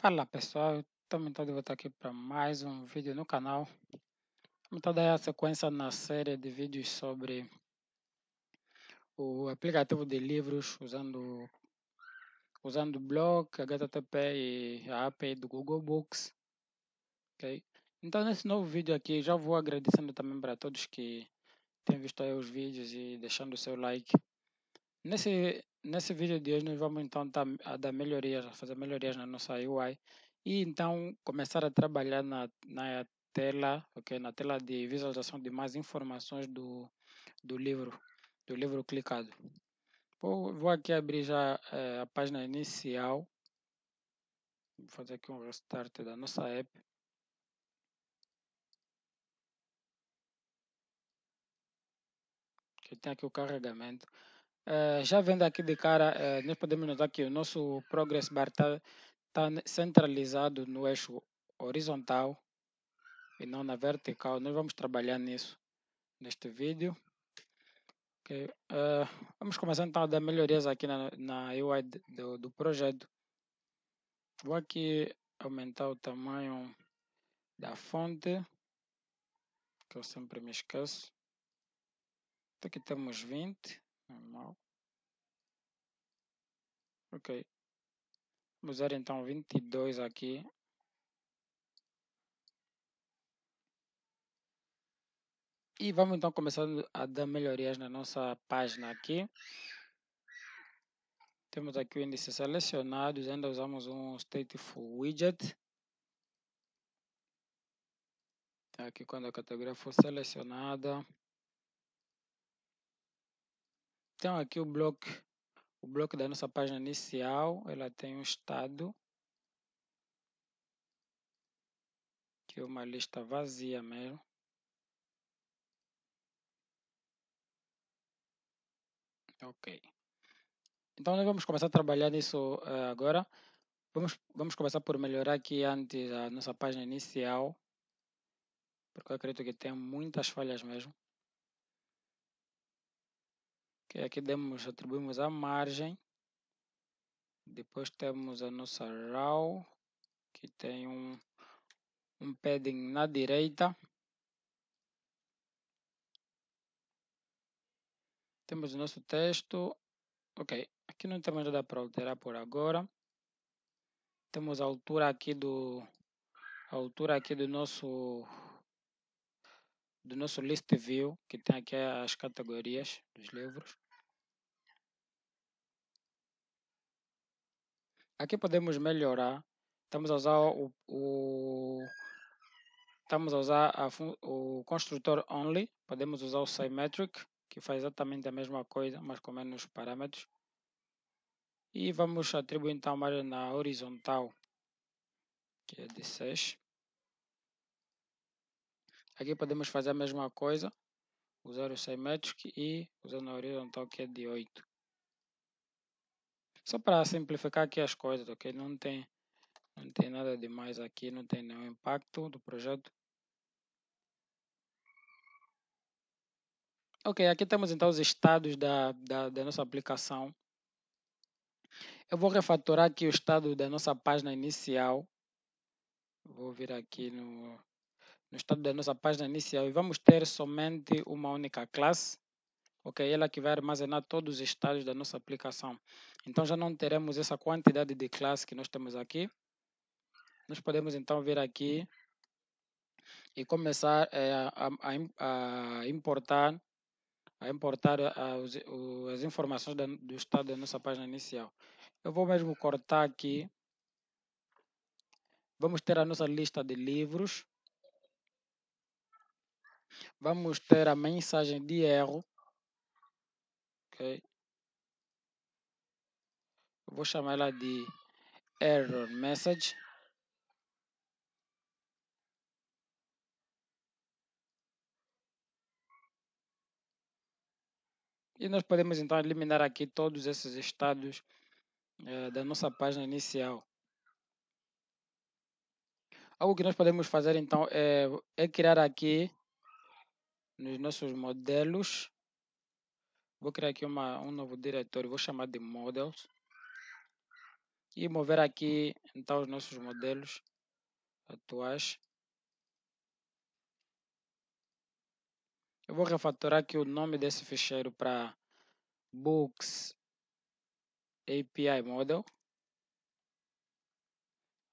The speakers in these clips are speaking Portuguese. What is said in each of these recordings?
Fala pessoal, estamos de volta aqui para mais um vídeo no canal. Vamos dar a sequência na série de vídeos sobre o aplicativo de livros usando usando o blog, HTTP e a API do Google Books. Então nesse novo vídeo aqui já vou agradecendo também para todos que têm visto os vídeos e deixando o seu like. Nesse, nesse vídeo de hoje nós vamos então dar, tá, dar melhorias, fazer melhorias na nossa UI e então começar a trabalhar na, na tela, okay, na tela de visualização de mais informações do, do livro, do livro clicado. Vou, vou aqui abrir já é, a página inicial, vou fazer aqui um restart da nossa app. que tem aqui o carregamento. Eh, já vendo aqui de cara, eh, nós podemos notar que o nosso progress bar está tá centralizado no eixo horizontal e não na vertical. Nós vamos trabalhar nisso neste vídeo. Okay. Uh, vamos começar então a dar melhorias aqui na, na UI do, do projeto. Vou aqui aumentar o tamanho da fonte, que eu sempre me esqueço. Então, aqui temos 20 normal. Ok. Vamos usar então 22 aqui. E vamos então começar a dar melhorias na nossa página aqui. Temos aqui o índice selecionado, ainda usamos um stateful widget. Tá aqui quando a categoria for selecionada, então aqui o bloco, o bloco da nossa página inicial, ela tem um estado, que é uma lista vazia mesmo. Ok. Então nós vamos começar a trabalhar nisso uh, agora. Vamos, vamos começar por melhorar aqui antes a nossa página inicial, porque eu acredito que tem muitas falhas mesmo que aqui demos, atribuímos a margem. Depois temos a nossa RAW, que tem um, um padding na direita. Temos o nosso texto. Ok, aqui não temos nada para alterar por agora. Temos a altura aqui do a altura aqui do nosso do nosso list view, que tem aqui as categorias dos livros. Aqui podemos melhorar. Estamos a usar o, o estamos a usar a, o construtor only. Podemos usar o symmetric, que faz exatamente a mesma coisa, mas com menos parâmetros. E vamos atribuir então uma área na horizontal, que é de 6. Aqui podemos fazer a mesma coisa, usar o Symmetric e usando a horizontal que é de 8. Só para simplificar aqui as coisas, ok? Não tem, não tem nada demais aqui, não tem nenhum impacto do projeto. Ok, aqui temos então os estados da, da, da nossa aplicação. Eu vou refatorar aqui o estado da nossa página inicial. Vou vir aqui no, no estado da nossa página inicial e vamos ter somente uma única classe, ok? Ela que vai armazenar todos os estados da nossa aplicação. Então já não teremos essa quantidade de classe que nós temos aqui. Nós podemos então vir aqui e começar é, eh, a, a, a, importar a importar eh, as, as informações do estado da nossa página inicial. Eu vou mesmo cortar aqui. Vamos ter a nossa lista de livros Vamos ter a mensagem de erro. Ok. vou chamar ela de error message. E nós podemos então eliminar aqui todos esses estados eh, da nossa página inicial. Algo que nós podemos fazer então é, é criar aqui nos nossos modelos, vou criar aqui uma, um novo diretório, vou chamar de models e mover aqui então os nossos modelos atuais. Eu vou refatorar aqui o nome desse ficheiro para books API model.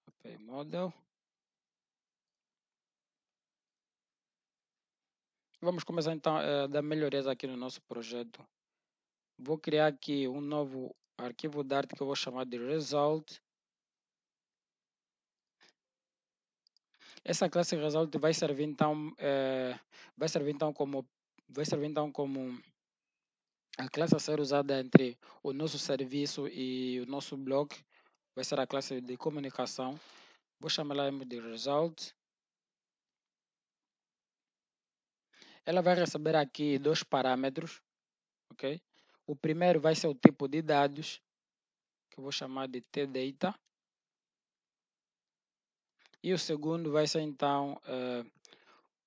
API model. Vamos começar então eh, a dar melhorias aqui no nosso projeto. Vou criar aqui um novo arquivo Dart que eu vou chamar de Result. Essa classe Result vai servir então, eh, vai servir então como, vai servir então como a classe a ser usada entre o nosso serviço e o nosso blog. Vai ser a classe de comunicação. Vou chamar ela de Result. ela vai receber aqui dois parâmetros, ok? O primeiro vai ser o tipo de dados, que eu vou chamar de tdata. E o segundo vai ser, então, uh,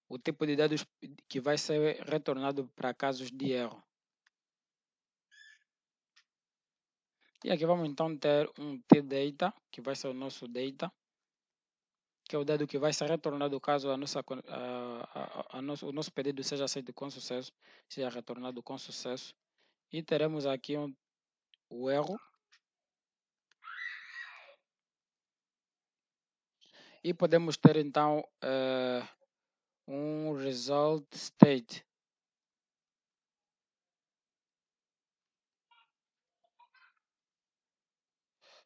o tipo de dados que vai ser retornado para casos de erro. E aqui vamos, então, ter um tdata, que vai ser o nosso data que é o dado que vai ser retornado caso a nossa, a, a, a nosso, o nosso pedido seja aceito com sucesso, seja retornado com sucesso. E teremos aqui um, o erro. E podemos ter então uh, um result state.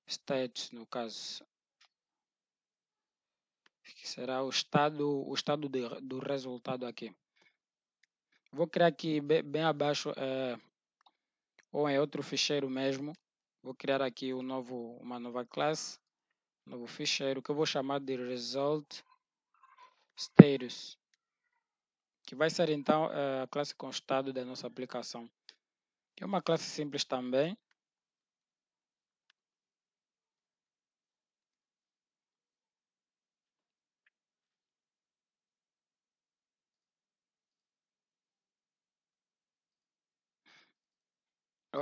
States, no caso, que será o estado, o estado de, do resultado aqui. Vou criar aqui bem, bem abaixo, é, ou em é outro ficheiro mesmo, vou criar aqui um novo, uma nova classe, um novo ficheiro que eu vou chamar de result status, que vai ser então é, a classe com estado da nossa aplicação. É uma classe simples também,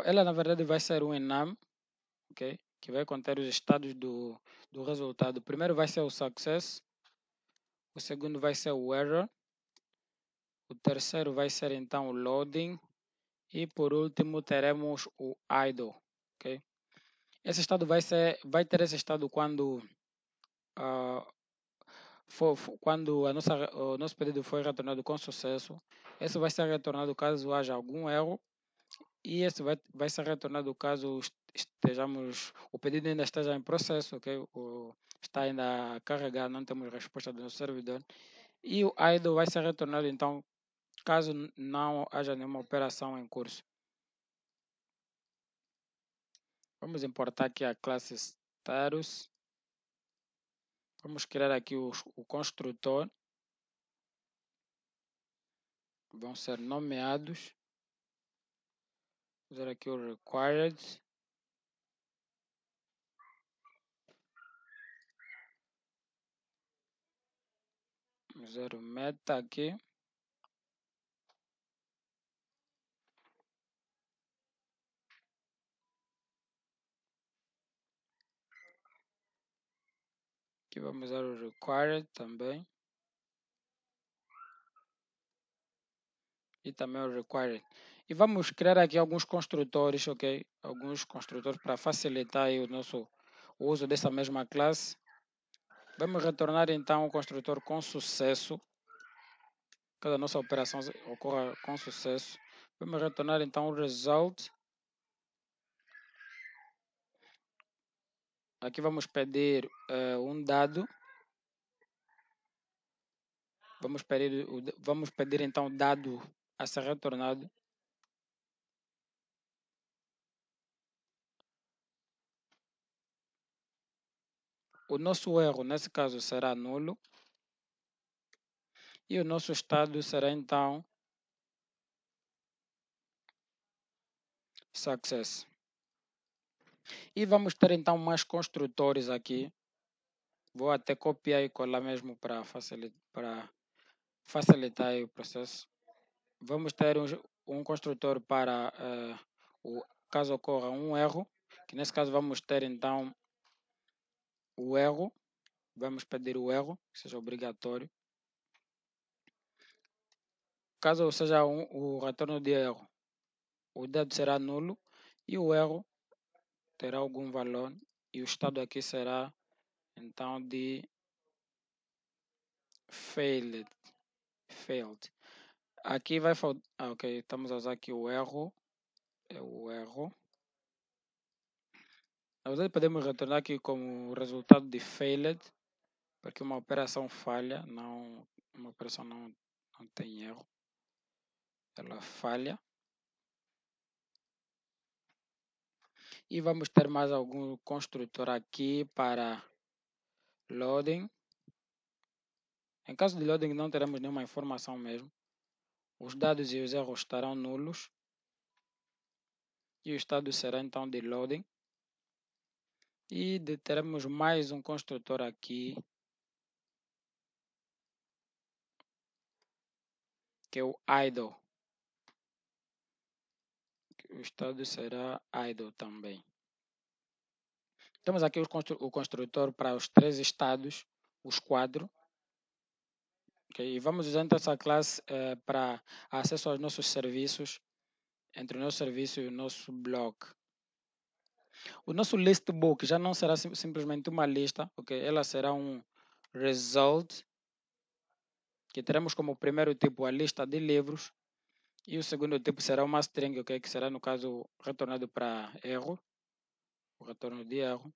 Ela, na verdade, vai ser um enam, ok? Que vai conter os estados do, do resultado. O primeiro vai ser o success, o segundo vai ser o error, o terceiro vai ser então o loading e por último teremos o idle, ok? Esse estado vai ser, vai ter esse estado quando uh, ah, for, for, quando a nossa, o nosso pedido foi retornado com sucesso. Esse vai ser retornado caso haja algum erro e esse vai, vai ser retornado caso estejamos, o pedido ainda esteja em processo, ok o, está ainda a carregar, não temos resposta do nosso servidor. E o idle vai ser retornado então caso não haja nenhuma operação em curso. Vamos importar aqui a classe status. Vamos criar aqui o, o construtor. Vão ser nomeados usar aqui o required. Usar o meta aqui. Aqui vamos usar o required também. E também o required. E vamos criar aqui alguns construtores, ok? Alguns construtores para facilitar o nosso uso dessa mesma classe. Vamos retornar então o construtor com sucesso. Cada nossa operação ocorra com sucesso. Vamos retornar então o result. Aqui vamos pedir uh, um dado. Vamos pedir, vamos pedir então o dado a ser retornado. O nosso erro, nesse caso, será nulo. E o nosso estado será então success. E vamos ter então mais construtores aqui. Vou até copiar e colar mesmo para facilitar, facilitar o processo. Vamos ter um, um construtor para uh, o caso ocorra um erro, que nesse caso vamos ter então o erro. Vamos pedir o erro, que seja obrigatório. Caso seja um, o retorno de erro, o dado será nulo e o erro terá algum valor e o estado aqui será então de failed. failed. Aqui vai faltar. Ah, ok, estamos a usar aqui o erro. É o erro verdade, podemos retornar aqui como resultado de failed, porque uma operação falha, não, uma operação não, não tem erro. Ela falha. E vamos ter mais algum construtor aqui para loading. Em caso de loading não teremos nenhuma informação mesmo. Os dados e os erros estarão nulos. E o estado será então de loading e de mais um construtor aqui que é o idle. O estado será idle também. Temos aqui o construtor para os três estados, os quatro Okay? E vamos usando essa classe eh, para acesso aos nossos serviços, entre o nosso serviço e o nosso bloco. O nosso listbook já não será sim, simplesmente uma lista, ok? Ela será um result, que teremos como primeiro tipo a lista de livros, e o segundo tipo será uma string, ok? Que será, no caso, retornado para erro, o retorno de erro.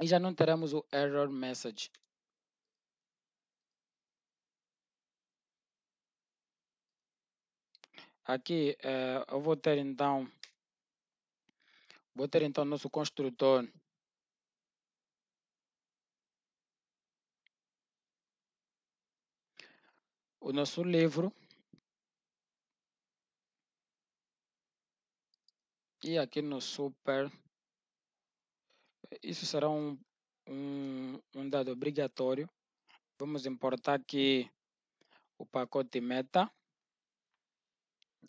E já não teremos o error message, aqui eh, eu vou ter então Vou ter então nosso construtor. O nosso livro. E aqui no super, isso será um, um, um dado obrigatório. Vamos importar aqui o pacote meta,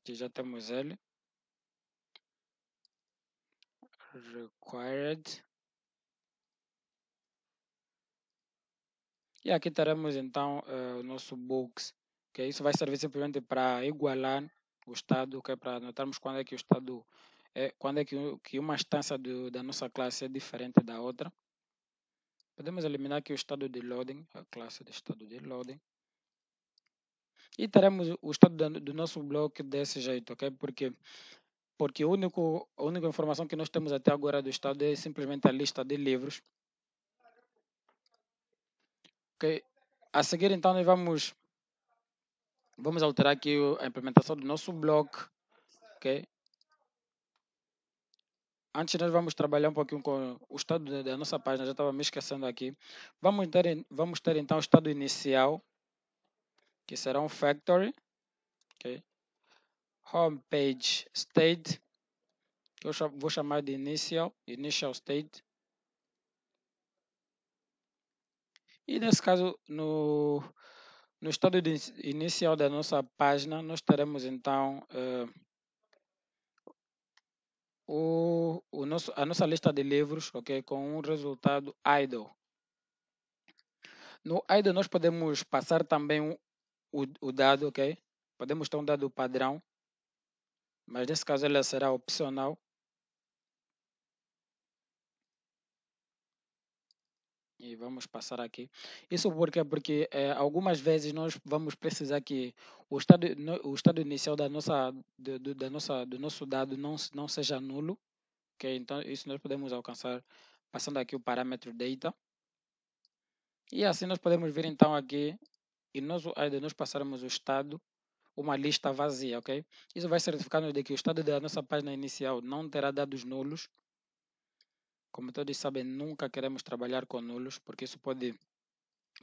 que já temos ele required. E aqui teremos então uh, o nosso books. Okay? Isso vai servir simplesmente para igualar o estado, que é para notarmos quando é que o estado é, quando é que, que uma instância do, da nossa classe é diferente da outra. Podemos eliminar aqui o estado de loading, a classe de estado de loading. E teremos o estado do nosso bloco desse jeito, ok? Porque porque único, a única informação que nós temos até agora do Estado é simplesmente a lista de livros. ok A seguir, então, nós vamos, vamos alterar aqui a implementação do nosso bloco. ok Antes, nós vamos trabalhar um pouquinho com o estado da nossa página, já estava me esquecendo aqui. Vamos ter, vamos ter então o estado inicial, que será um factory. Okay homepage state, eu vou chamar de initial, initial state. E nesse caso, no, no estado de inicial da nossa página, nós teremos então uh, o, o nosso, a nossa lista de livros okay, com um resultado idle. No idle nós podemos passar também o, o dado, ok? Podemos ter um dado padrão mas nesse caso ela será opcional. E vamos passar aqui. Isso porque, porque eh, é, algumas vezes nós vamos precisar que o estado, no, o estado inicial da nossa, do, do, da nossa, do nosso dado não, não seja nulo. Okay? Então, isso nós podemos alcançar passando aqui o parâmetro data. E assim nós podemos vir então aqui e nós, nós passarmos o estado uma lista vazia, ok? Isso vai certificar-nos de que o estado da nossa página inicial não terá dados nulos. Como todos sabem, nunca queremos trabalhar com nulos, porque isso pode,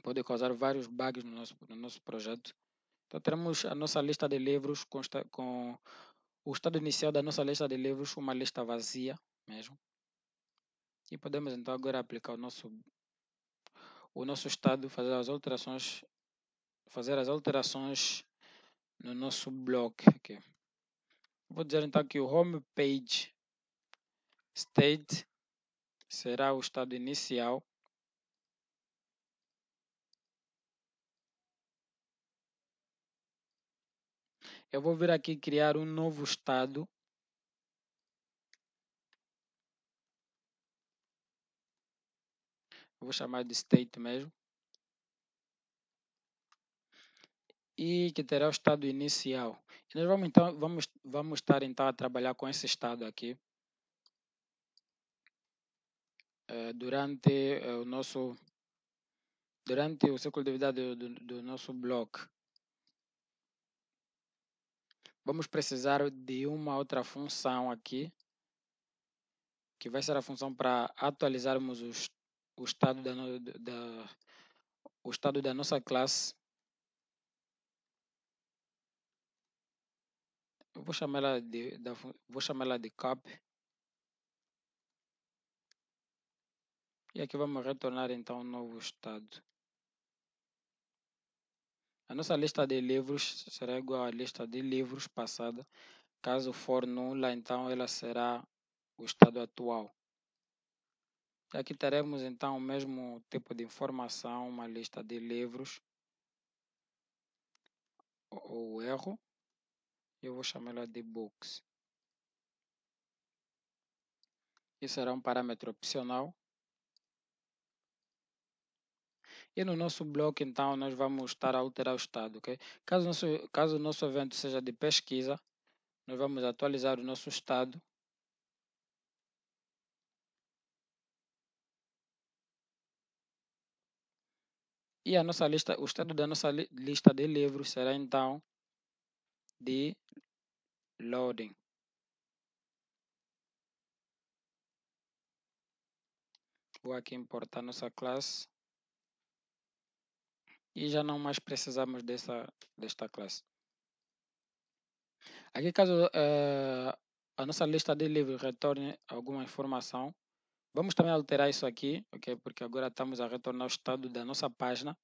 pode causar vários bugs no nosso, no nosso projeto. Então, teremos a nossa lista de livros com, com o estado inicial da nossa lista de livros, uma lista vazia mesmo. E podemos então agora aplicar o nosso, o nosso estado, fazer as alterações, fazer as alterações no nosso blog aqui. Vou dizer então que o home page state será o estado inicial. Eu vou vir aqui criar um novo estado. vou chamar de state mesmo. e que terá o estado inicial. E nós vamos, então, vamos, vamos estar então a trabalhar com esse estado aqui eh, durante eh, o nosso durante o ciclo de vida do, do, do nosso bloco. Vamos precisar de uma outra função aqui, que vai ser a função para atualizarmos o, estado da, da, o estado da nossa classe Eu vou chamar ela de, da, vou chamar ela de cap. E aqui vamos retornar então um novo estado. A nossa lista de livros será igual à lista de livros passada. Caso for nula, então ela será o estado atual. E aqui teremos então o mesmo tipo de informação, uma lista de livros. O erro eu vou chamar ela de Books. Isso será um parâmetro opcional. E no nosso bloco, então, nós vamos estar a alterar o estado, ok? Caso nosso, caso o nosso evento seja de pesquisa, nós vamos atualizar o nosso estado. E a nossa lista, o estado da nossa lista de livros será, então, de loading. vou aqui importar nossa classe e já não mais precisamos dessa desta classe aqui caso uh, a nossa lista de livros retorne alguma informação vamos também alterar isso aqui ok porque agora estamos a retornar o estado da nossa página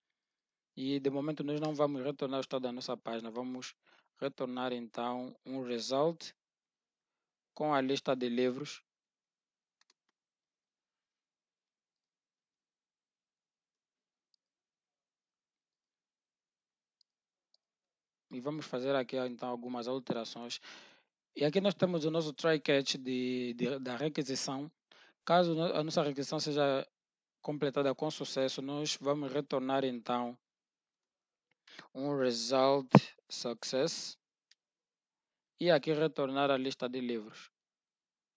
e de momento nós não vamos retornar o estado da nossa página vamos retornar então um result com a lista de livros e vamos fazer aqui então algumas alterações e aqui nós temos o nosso try catch de, de da requisição caso a nossa requisição seja completada com sucesso nós vamos retornar então um result Success e aqui retornar a lista de livros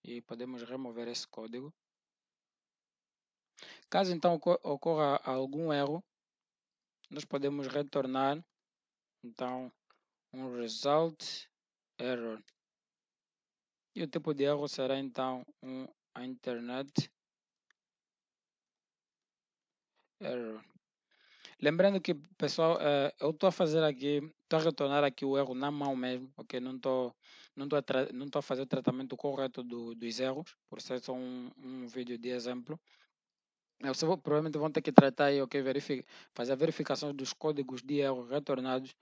e podemos remover esse código. Caso então ocorra algum erro, nós podemos retornar então um result error. E o tipo de erro será então um internet error. Lembrando que, pessoal, uh, eu estou a fazer aqui, estou a retornar aqui o erro na mão mesmo, ok? Não estou não a, a fazer o tratamento correto do, dos erros, por ser só um, um vídeo de exemplo. Vocês provavelmente vão ter que tratar aí, ok? Verific fazer a verificação dos códigos de erro retornados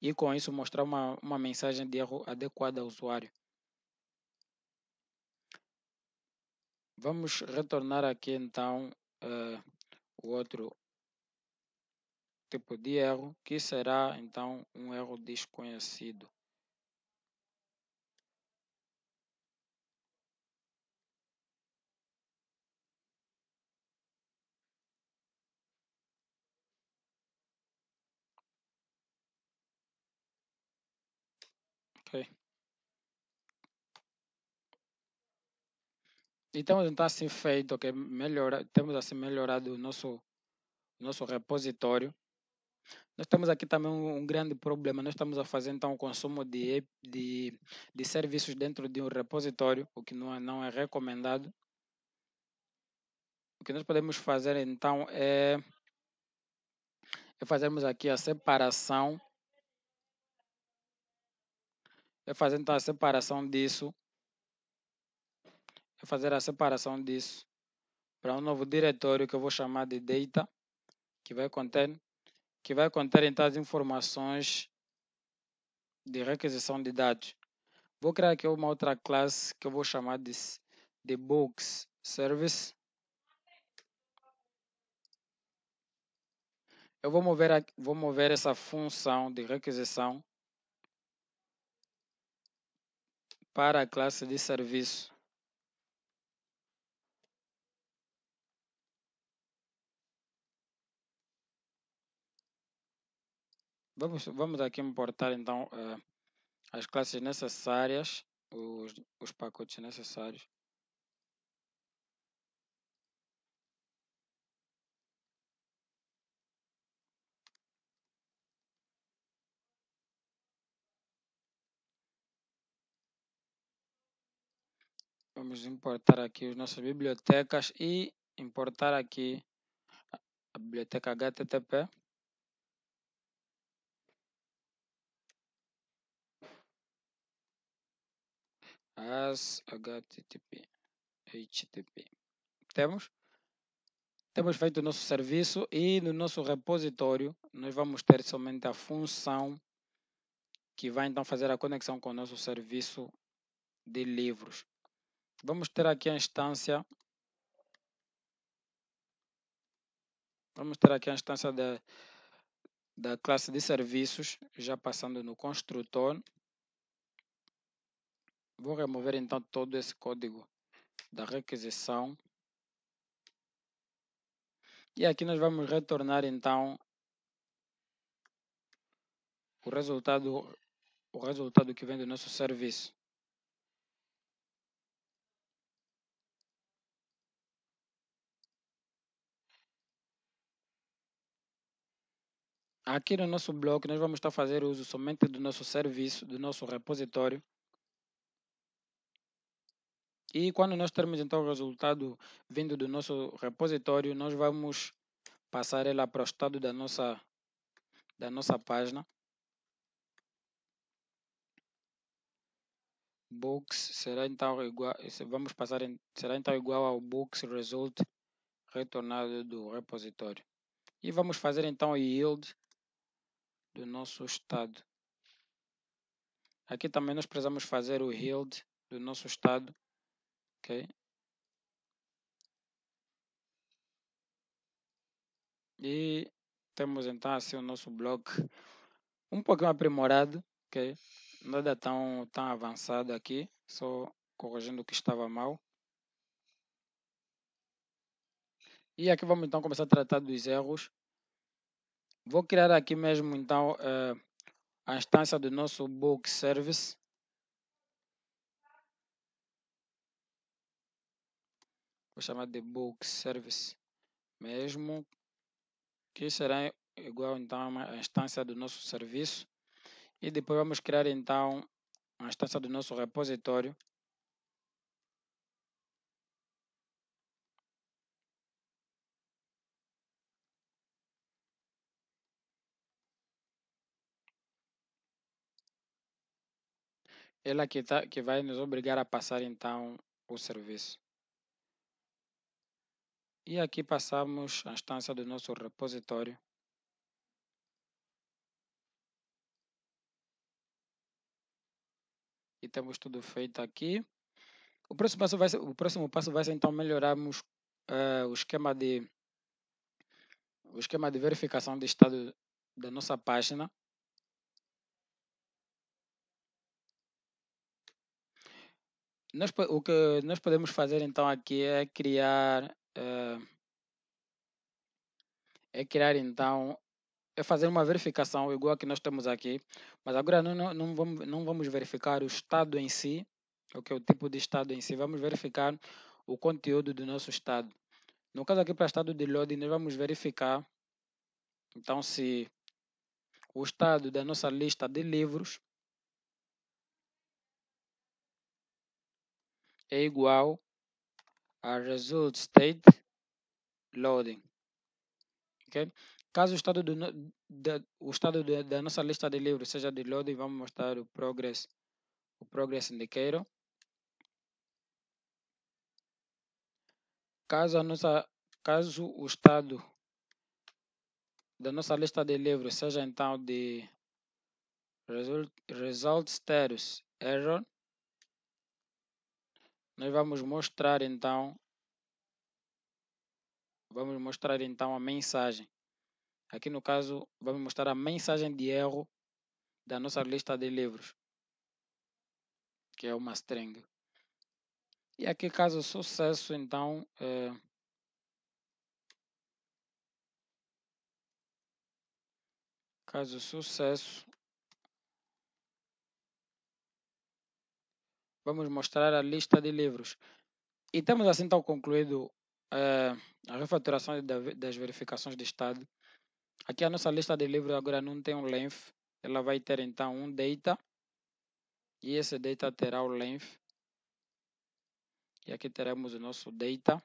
e com isso mostrar uma, uma mensagem de erro adequada ao usuário. Vamos retornar aqui então uh, o outro tipo de erro, que será então um erro desconhecido. Ok. Então, então assim feito, ok? okay? melhora, temos assim melhorado o nosso nosso repositório nós temos aqui também um, um, grande problema. Nós estamos a fazer então o consumo de, de, de serviços dentro de um repositório, o que não é, não é recomendado. O que nós podemos fazer então é, é fazermos aqui a separação. É fazer então a separação disso. É fazer a separação disso para um novo diretório que eu vou chamar de data, que vai conter que vai conter então as informações de requisição de dados. Vou criar aqui uma outra classe que eu vou chamar de, de Books Service. Eu vou mover, vou mover essa função de requisição para a classe de serviço. Vamos, vamos aqui importar então uh, as classes necessárias, os, os pacotes necessários. Vamos importar aqui as nossas bibliotecas e importar aqui a biblioteca HTTP. as HTTP, HTTP. Temos? Temos feito o nosso serviço e no nosso repositório nós vamos ter somente a função que vai então fazer a conexão com o nosso serviço de livros. Vamos ter aqui a instância Vamos ter aqui a instância da, da classe de serviços, já passando no construtor. Vou remover então todo esse código da requisição. E aqui nós vamos retornar então o resultado, o resultado que vem do nosso serviço. Aqui no nosso bloco, nós vamos estar fazendo uso somente do nosso serviço, do nosso repositório, e quando nós termos então o resultado vindo do nosso repositório, nós vamos passar ela para o estado da nossa, da nossa página. Books será então igual, vamos passar, será então igual ao books result retornado do repositório. E vamos fazer então o yield do nosso estado. Aqui também nós precisamos fazer o yield do nosso estado ok? E temos então assim o nosso blog, um pouquinho aprimorado, ok? Nada tão, tão avançado aqui, só corrigindo o que estava mal. E aqui vamos então começar a tratar dos erros. Vou criar aqui mesmo então eh, a instância do nosso book service, vou chamar de book service mesmo, que será igual então a instância do nosso serviço. E depois vamos criar então a instância do nosso repositório. Ela que, tá, que vai nos obrigar a passar então o serviço. E aqui passamos a instância do nosso repositório. E temos tudo feito aqui. O próximo passo vai ser, o próximo passo vai ser então melhorarmos uh, o esquema de o esquema de verificação de estado da nossa página. Nós, o que nós podemos fazer então aqui é criar uh, é criar então é fazer uma verificação igual a que nós temos aqui, mas agora não, não, vamos, não vamos verificar o estado em si, o que é o tipo de estado em si, vamos verificar o conteúdo do nosso estado. No caso aqui para o estado de load, nós vamos verificar então se o estado da nossa lista de livros é igual a result state loading. Okay? Caso o estado, do, da, o estado da nossa lista de livros seja de loading, vamos mostrar o progress, o progress indicator. Caso, a nossa, caso o estado da nossa lista de livros seja então de result, result status error, nós vamos mostrar então vamos mostrar então a mensagem. Aqui no caso, vamos mostrar a mensagem de erro da nossa lista de livros, que é uma string. E aqui caso sucesso, então, é... caso sucesso, vamos mostrar a lista de livros. E temos assim então concluído uh, a refaturação das verificações de estado. Aqui a nossa lista de livros agora não tem um length, ela vai ter então um data e esse data terá o length. E aqui teremos o nosso data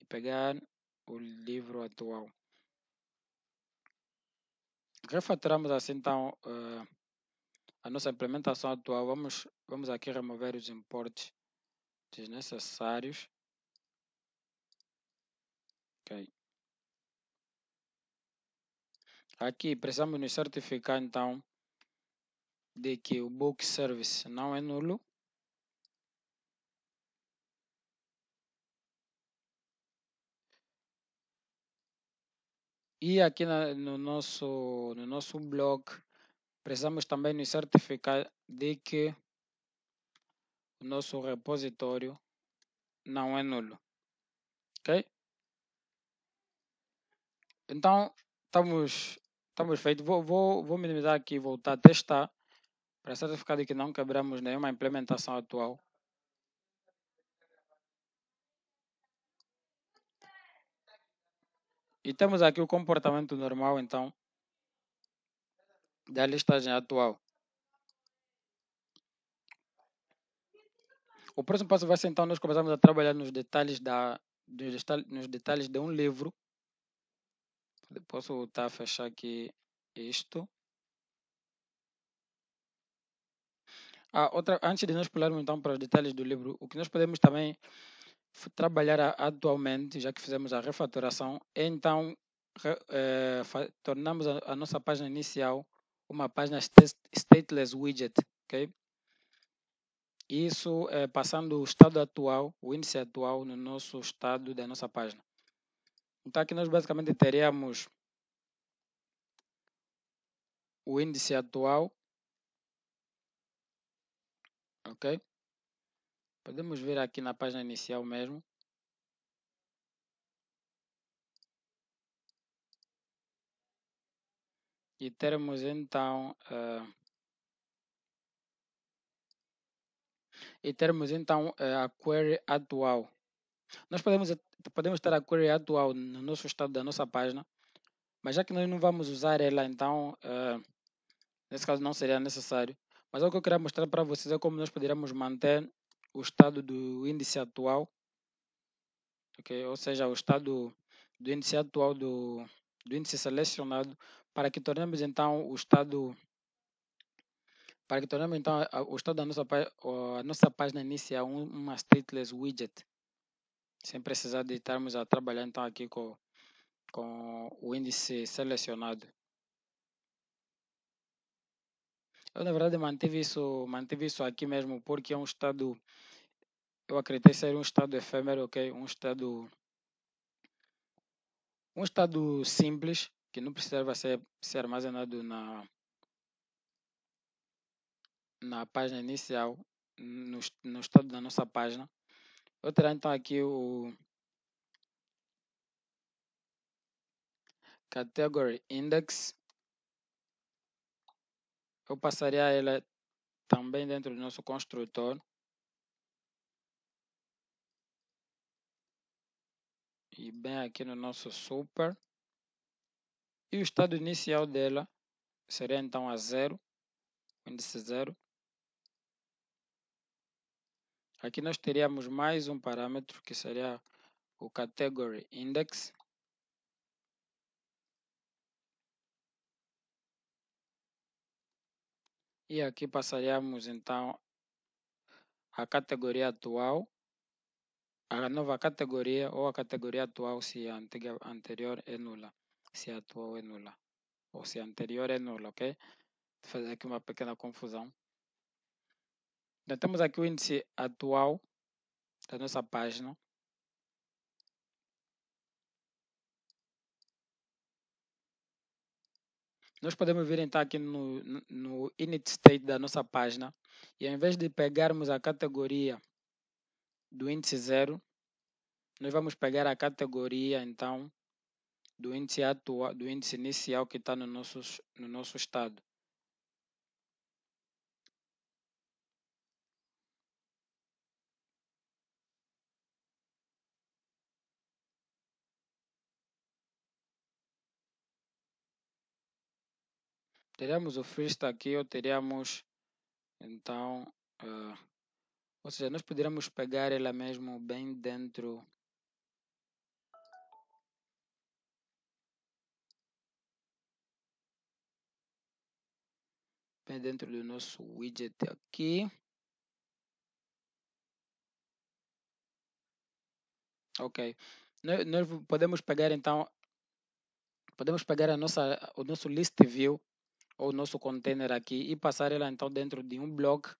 e pegar o livro atual. Refaturamos assim então uh, a nossa implementação atual, vamos, vamos aqui remover os importes desnecessários. Ok. Aqui precisamos nos certificar então de que o book service não é nulo. E aqui na, no, nosso, no nosso blog Precisamos também nos certificar de que o nosso repositório não é nulo. Ok? Então, estamos, estamos feitos. Vou, vou, vou minimizar aqui e voltar a testar para certificar de que não quebramos nenhuma implementação atual. E temos aqui o comportamento normal, então, da listagem atual. O próximo passo vai ser então nós começarmos a trabalhar nos detalhes da nos detalhes de um livro. Posso voltar a fechar aqui isto. Ah, outra, antes de nós pularmos então para os detalhes do livro, o que nós podemos também trabalhar atualmente, já que fizemos a refatoração, é então re, é, eh, tornamos a, a nossa página inicial uma página stateless widget, ok? Isso é passando o estado atual, o índice atual no nosso estado da nossa página. Então aqui nós basicamente teríamos o índice atual, ok? Podemos ver aqui na página inicial mesmo. e termos então uh, e termos então eh, a query atual. Nós podemos podemos ter a query atual no nosso estado da nossa página, mas já que nós não vamos usar ela, então uh, nesse caso não seria necessário. Mas o que eu queria mostrar para vocês é como nós poderíamos manter o estado do índice atual, ou seja, o estado do índice atual do, do índice selecionado para que tornemos então o estado para que tornemos então o estado da nossa a nossa página inicial uma stateless widget, sem precisar de estarmos a trabalhar então aqui com com o índice selecionado. Eu na verdade mantive isso mantive isso aqui mesmo porque é um estado eu acreditei ser um estado efêmero, ok, um estado um estado simples que não precisava ser, ser armazenado na, na página inicial, no, no estado da nossa página. Eu terá então aqui o category index. Eu passaria ela também dentro do nosso construtor. E bem aqui no nosso super. E o estado inicial dela seria então a zero, índice zero. Aqui nós teríamos mais um parâmetro que seria o category index. E aqui passaríamos então a categoria atual, a nova categoria ou a categoria atual se a anterior é nula se a atual é nula, ou se a anterior é nula, ok? Fazer aqui uma pequena confusão. Então, temos aqui o índice atual da nossa página. Nós podemos vir então aqui no, no init state da nossa página e ao invés de pegarmos a categoria do índice zero, nós vamos pegar a categoria então do índice, atua, do índice inicial que está no nosso, no nosso estado. Teremos o freestyle aqui ou teríamos então, uh, ou seja, nós poderíamos pegar ela mesmo bem dentro bem dentro do nosso widget aqui. Ok. Nós podemos pegar então, podemos pegar a nossa, o nosso list view ou o nosso container aqui e passar ela então dentro de um bloco.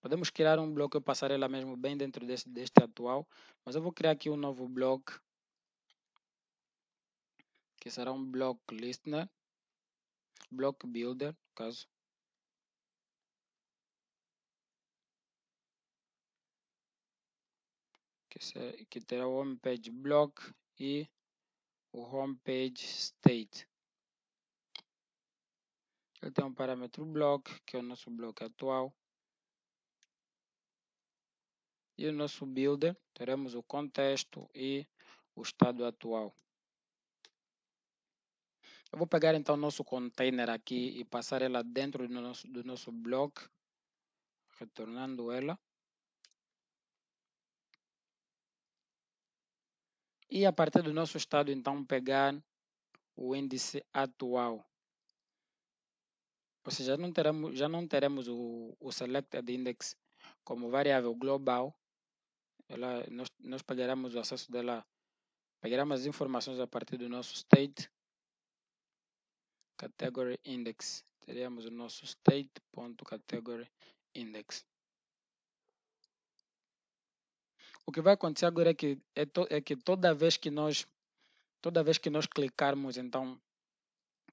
Podemos criar um bloco e passar ela mesmo bem dentro deste, deste atual, mas eu vou criar aqui um novo bloco que será um bloco listener. Né? block builder, caso que, será, que terá o home page block e o home page state. Ele tem um parâmetro block, que é o nosso bloco atual. E o nosso builder, teremos o contexto e o estado atual. Eu vou pegar então o nosso container aqui e passar ela dentro do nosso, do nosso bloco, retornando ela. E a partir do nosso estado, então, pegar o índice atual. Ou seja, já não teremos, já não teremos o, o selected index como variável global. Ela, nós, nós pegaremos o acesso dela, pegaremos as informações a partir do nosso state category index. Teremos o nosso state.category index. O que vai acontecer agora é que, é, to, é que toda vez que nós toda vez que nós clicarmos então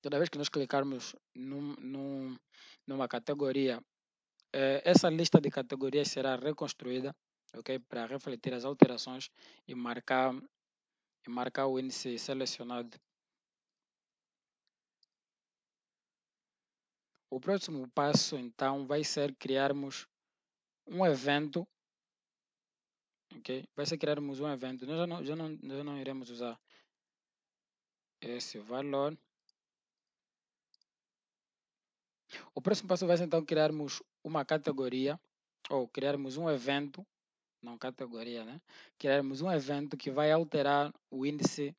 toda vez que nós clicarmos num, num, numa categoria eh, essa lista de categorias será reconstruída ok para refletir as alterações e marcar e marcar o índice selecionado O próximo passo, então, vai ser criarmos um evento. Ok? Vai ser criarmos um evento. Nós já não, já não, já não iremos usar esse valor. O próximo passo vai ser, então, criarmos uma categoria ou criarmos um evento, não categoria, né? Criarmos um evento que vai alterar o índice,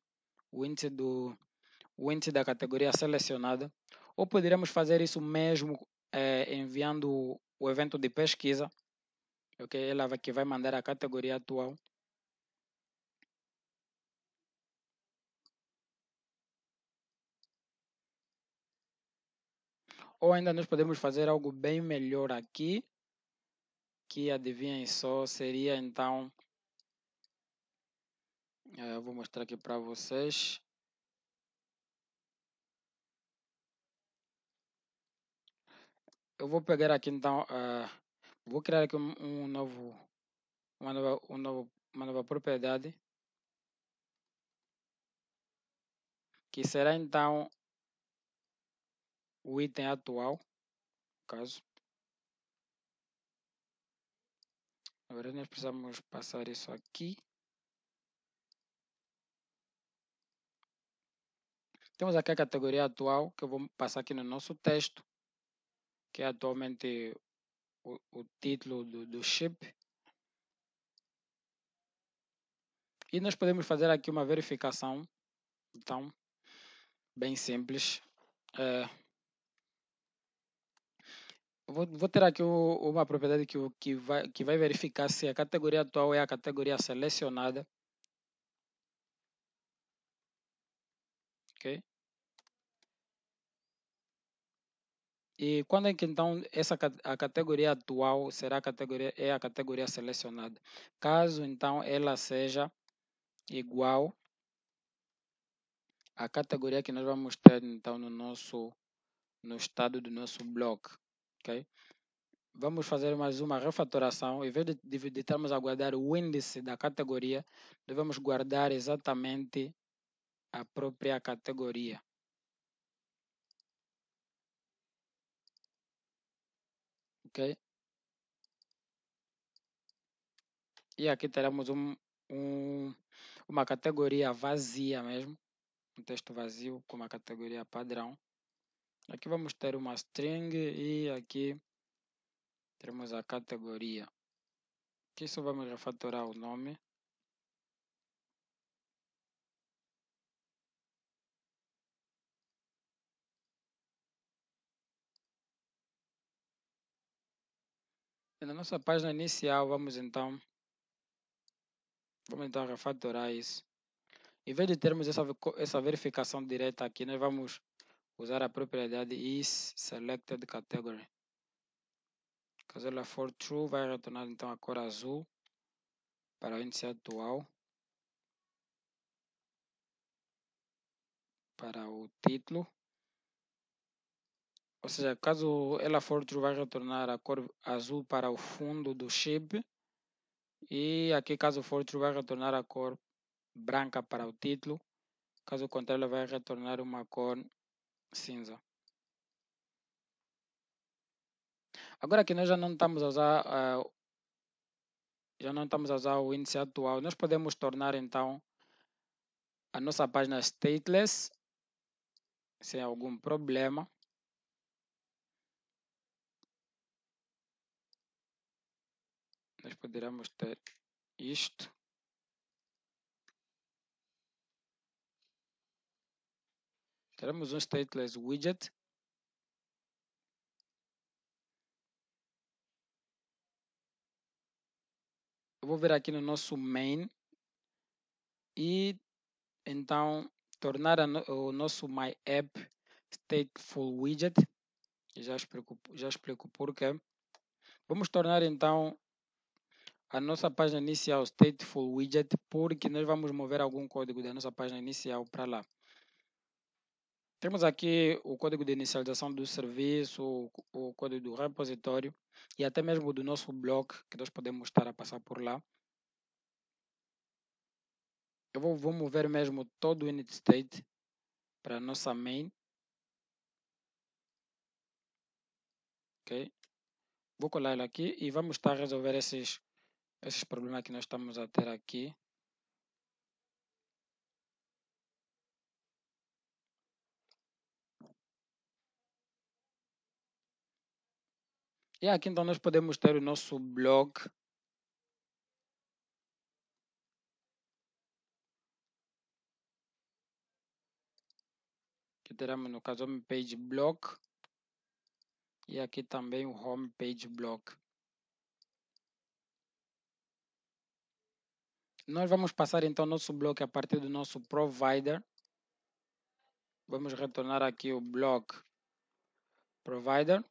o índice do o índice da categoria selecionada ou poderíamos fazer isso mesmo é, enviando o evento de pesquisa, é okay? ela vai, que vai mandar a categoria atual. Ou ainda nós podemos fazer algo bem melhor aqui, que adivinhem só, seria então. Eh, eu vou mostrar aqui para vocês. eu vou pegar aqui então, uh, vou criar aqui um, um novo, uma nova, um novo, uma nova propriedade que será então o item atual, no caso. Agora nós precisamos passar isso aqui. Temos aqui a categoria atual que eu vou passar aqui no nosso texto que é atualmente o, o título do, do chip. E nós podemos fazer aqui uma verificação, então, bem simples. É, vou, vou ter aqui o, uma propriedade que, que, vai, que vai verificar se a categoria atual é a categoria selecionada. Ok? E quando é que então essa a categoria atual será a categoria é a categoria selecionada? Caso então ela seja igual à categoria que nós vamos ter então no nosso no estado do nosso bloco, ok? Vamos fazer mais uma refatoração. Em vez de, de, de termos a guardar o índice da categoria, devemos guardar exatamente a própria categoria. ok e aqui teremos um, um, uma categoria vazia mesmo um texto vazio com uma categoria padrão aqui vamos ter uma string e aqui teremos a categoria aqui só vamos refatorar o nome É, na nossa página inicial, vamos então, vamos então refatorar isso. Em vez de termos essa, essa verificação direta aqui, nós vamos usar a propriedade is selected category. Caso ela for true, vai retornar então a cor azul para o índice atual. Para o título. Ou seja, caso ela for true, vai retornar a cor azul para o fundo do chip. E aqui, caso for true, vai retornar a cor branca para o título. Caso contrário, ela vai retornar uma cor cinza. Agora que nós já não estamos a usar, uh, já não estamos a usar o índice atual, nós podemos tornar então a nossa página stateless sem algum problema. nós poderemos ter isto. Teremos um stateless widget. Eu vou vir aqui no nosso main e então tornar o nosso my app stateful widget. já explico, já explico porquê. Vamos tornar então a nossa página inicial stateful widget porque nós vamos mover algum código da nossa página inicial para lá. Temos aqui o código de inicialização do serviço, o código do repositório e até mesmo do nosso blog que nós podemos estar a passar por lá. Eu vou, vou mover mesmo todo o init state para a nossa main. Ok? Vou colar ele aqui e vamos estar a resolver esses esses problemas que nós estamos a ter aqui. E aqui então nós podemos ter o nosso blog. Que teremos no caso homepage blog. E aqui também o homepage blog. Nós vamos passar então nosso bloco a partir do nosso provider. Vamos retornar aqui o bloco provider.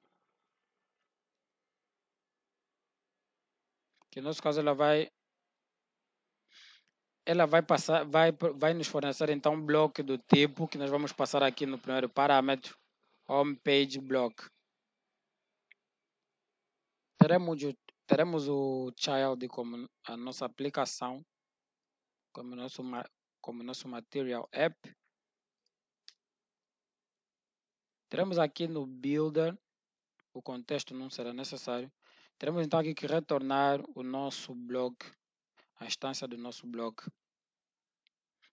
Que no nosso caso ela vai ela vai passar vai vai nos fornecer então um bloco do tipo que nós vamos passar aqui no primeiro parâmetro home page block. Teremos o teremos o child como a nossa aplicação como nosso, como nosso Material App. Teremos aqui no Builder, o contexto não será necessário. Teremos então aqui que retornar o nosso blog, a instância do nosso blog,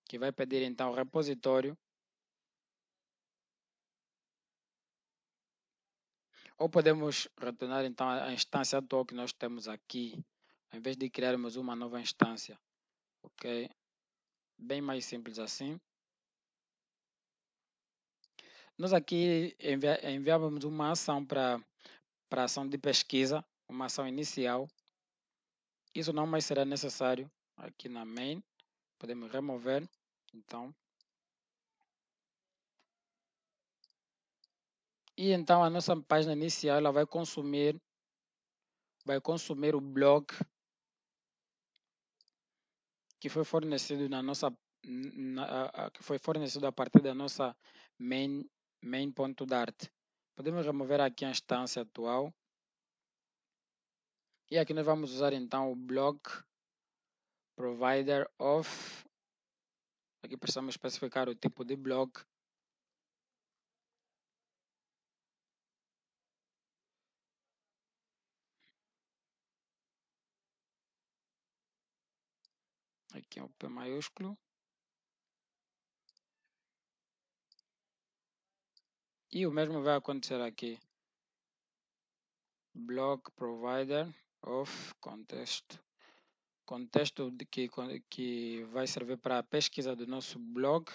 que vai pedir então o repositório. Ou podemos retornar então a instância atual que nós temos aqui, ao invés de criarmos uma nova instância ok? Bem mais simples assim. Nós aqui envi enviávamos uma ação para ação de pesquisa, uma ação inicial. Isso não mais será necessário aqui na main. Podemos remover, então. E então a nossa página inicial ela vai consumir vai consumir o bloco que foi fornecido mm, na nossa na, que foi fornecido a partir da nossa main main ponto Podemos remover aqui a instância atual. E aqui nós vamos usar então o block provider of aqui precisamos especificar o tipo de block Aqui é o P maiúsculo. E o mesmo vai acontecer aqui. Block provider of context. Contexto que, que vai servir para a pesquisa do nosso blog.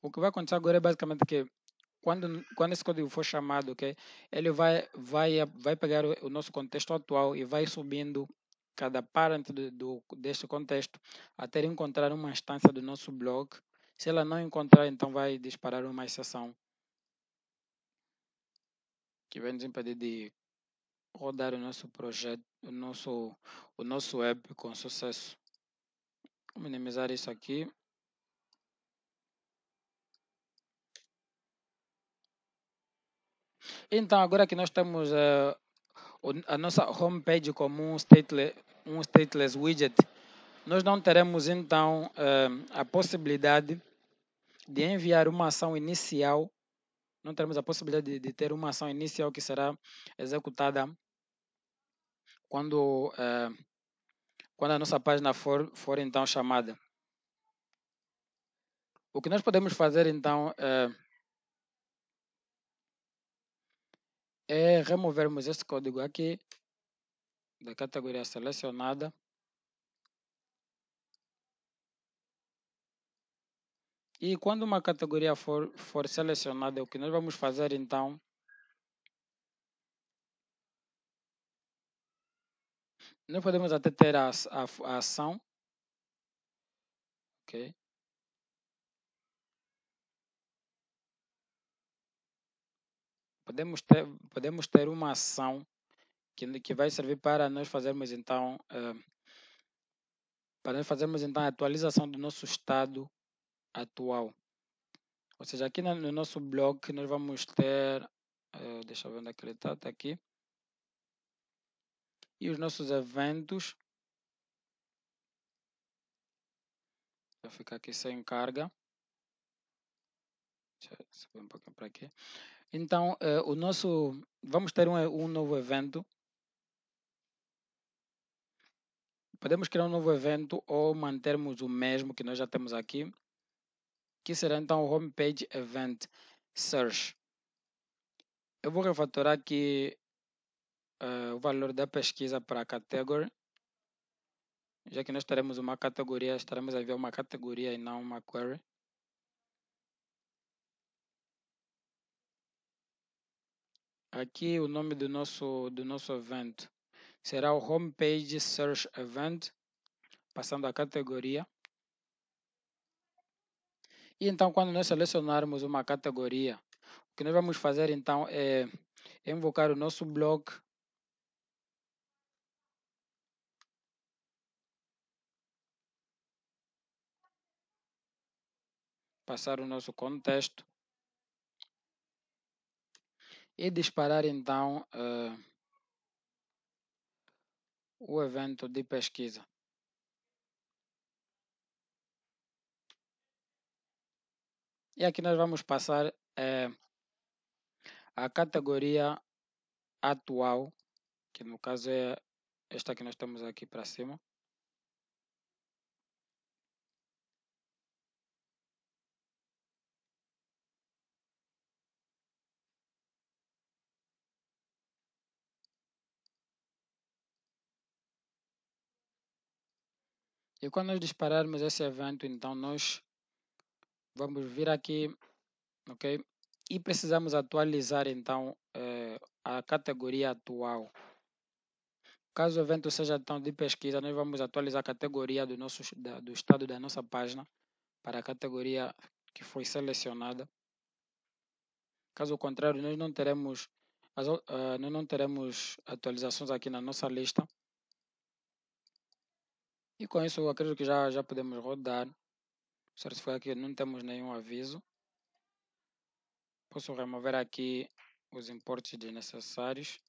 O que vai acontecer agora é basicamente que quando quando esse código for chamado, ok, ele vai vai vai pegar o, nosso contexto atual e vai subindo cada parent do, do, deste contexto até encontrar uma instância do nosso blog. Se ela não encontrar, então vai disparar uma exceção que vem nos impedir de rodar o nosso projeto, o nosso, o nosso app com sucesso. Vou minimizar isso aqui. Então, agora que nós temos uh, a nossa homepage como um stateless, um stateless widget, nós não teremos então uh, a possibilidade de enviar uma ação inicial, não teremos a possibilidade de, de ter uma ação inicial que será executada quando, uh, quando a nossa página for, for então chamada. O que nós podemos fazer então uh, é removermos esse código aqui da categoria selecionada. E quando uma categoria for, for selecionada, é o que nós vamos fazer então Nós podemos até ter a, a, a ação. Ok. podemos ter, podemos ter uma ação que, que vai servir para nós fazermos então uh, para nós fazermos então a atualização do nosso estado atual. Ou seja, aqui no nosso blog nós vamos ter, uh, deixa eu ver onde é que ele está, está aqui, e os nossos eventos. Vou ficar aqui sem carga. Deixa eu subir um pouquinho para aqui. Então, uh, o nosso. Vamos ter um, um novo evento. Podemos criar um novo evento ou mantermos o mesmo que nós já temos aqui. Que será então o homepage event search. Eu vou refatorar aqui uh, o valor da pesquisa para a category. Já que nós teremos uma categoria, estaremos a ver uma categoria e não uma query. Aqui o nome do nosso, do nosso evento será o Homepage Search Event, passando a categoria. E então, quando nós selecionarmos uma categoria, o que nós vamos fazer então é invocar o nosso blog passar o nosso contexto e disparar então uh, ah, o evento de pesquisa. E aqui nós vamos passar uh, a categoria atual, que no caso é esta que nós temos aqui para cima. E quando nós dispararmos esse evento, então nós vamos vir aqui, ok? E precisamos atualizar então eh, a categoria atual. Caso o evento seja então de pesquisa, nós vamos atualizar a categoria do, nosso, da, do estado da nossa página para a categoria que foi selecionada. Caso contrário, nós não teremos, uh, nós não teremos atualizações aqui na nossa lista. E com isso, acredito que já, já podemos rodar. for que não temos nenhum aviso. Posso remover aqui os importes desnecessários.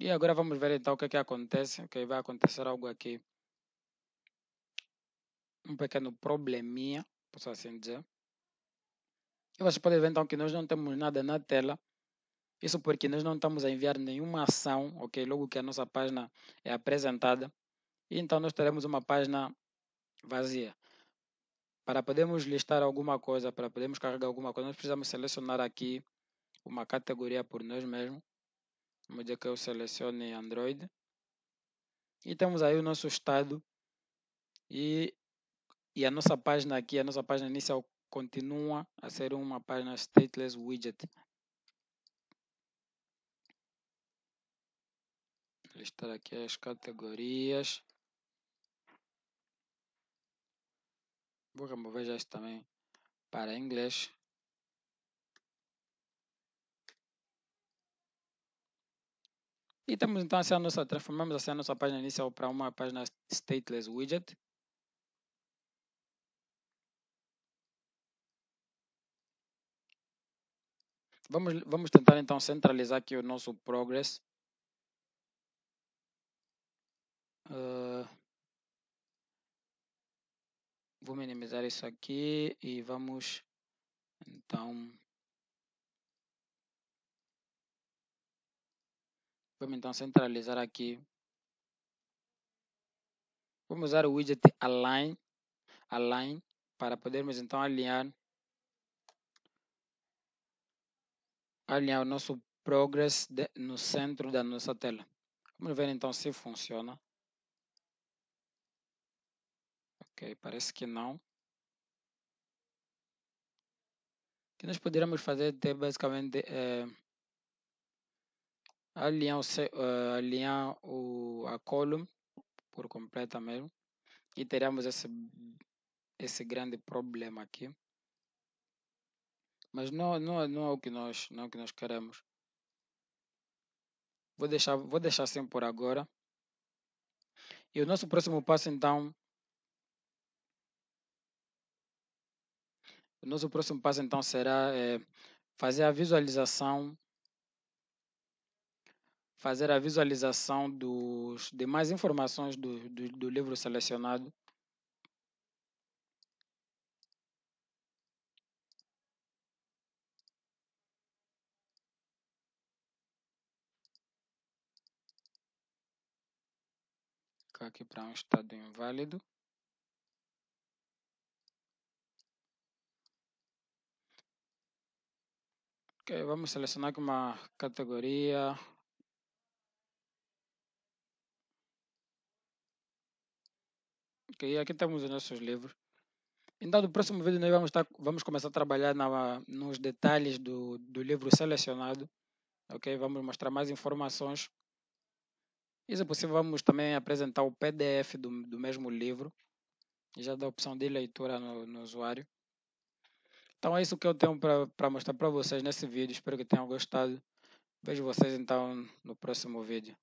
E agora vamos ver então o que, é que acontece. Okay, vai acontecer algo aqui. Um pequeno probleminha, posso assim dizer. E vocês podem ver então que nós não temos nada na tela. Isso porque nós não estamos a enviar nenhuma ação, ok? Logo que a nossa página é apresentada, e então nós teremos uma página vazia. Para podermos listar alguma coisa, para podermos carregar alguma coisa, nós precisamos selecionar aqui uma categoria por nós mesmos. Vamos dizer que eu selecione Android. E temos aí o nosso estado e, e a nossa página aqui, a nossa página inicial continua a ser uma página stateless widget. listar aqui as categorias. Vou remover já isso também para inglês. E temos então assim a nossa, transformamos assim a nossa página inicial para uma página stateless widget. Vamos, vamos tentar então centralizar aqui o nosso progress. Ah, vou minimizar isso aqui e vamos então vamos então centralizar aqui vamos usar o widget align align para podermos então alinhar alinhar o nosso progress de, no centro da nossa tela vamos ver então se funciona Ok, parece que não. O que nós poderíamos fazer é basicamente é, alinhar, o, uh, alinhar o, a column por completa mesmo. E teremos esse, esse grande problema aqui. Mas não, não, não é o que nós, não é o que nós queremos. Vou deixar, vou deixar assim por agora. E o nosso próximo passo então Nosso próximo passo então será é, fazer a visualização fazer a visualização dos demais informações do, do, do livro selecionado. Clicar aqui para um estado inválido. Ok, vamos selecionar aqui uma categoria. Ok, aqui temos os nossos livros. Então, no próximo vídeo, nós vamos, estar, vamos começar a trabalhar na, nos detalhes do, do livro selecionado. Ok, vamos mostrar mais informações. E, se possível, vamos também apresentar o PDF do, do mesmo livro. Já dá a opção de leitura no, no usuário. Então é isso que eu tenho para mostrar para vocês nesse vídeo. Espero que tenham gostado. Vejo vocês então no próximo vídeo.